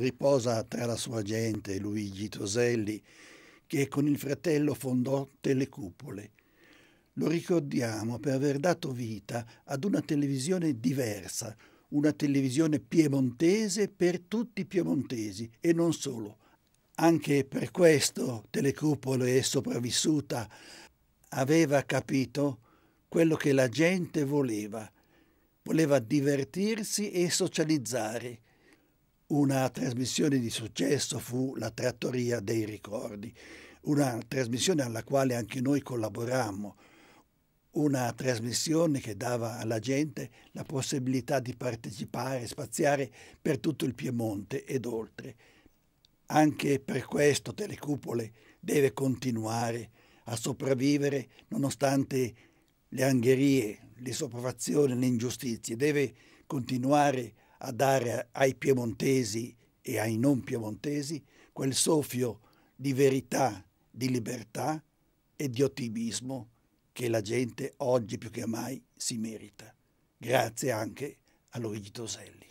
Riposa tra la sua gente Luigi Toselli, che con il fratello fondò Telecupole. Lo ricordiamo per aver dato vita ad una televisione diversa, una televisione piemontese per tutti i piemontesi e non solo. Anche per questo Telecupole è sopravvissuta. Aveva capito quello che la gente voleva. Voleva divertirsi e socializzare una trasmissione di successo fu La trattoria dei ricordi, una trasmissione alla quale anche noi collaborammo, una trasmissione che dava alla gente la possibilità di partecipare, spaziare per tutto il Piemonte ed oltre. Anche per questo Telecupole deve continuare a sopravvivere nonostante le angherie, le sopraffazioni, le ingiustizie, deve continuare a a dare ai piemontesi e ai non piemontesi quel soffio di verità, di libertà e di ottimismo che la gente oggi più che mai si merita. Grazie anche a Luigi Toselli.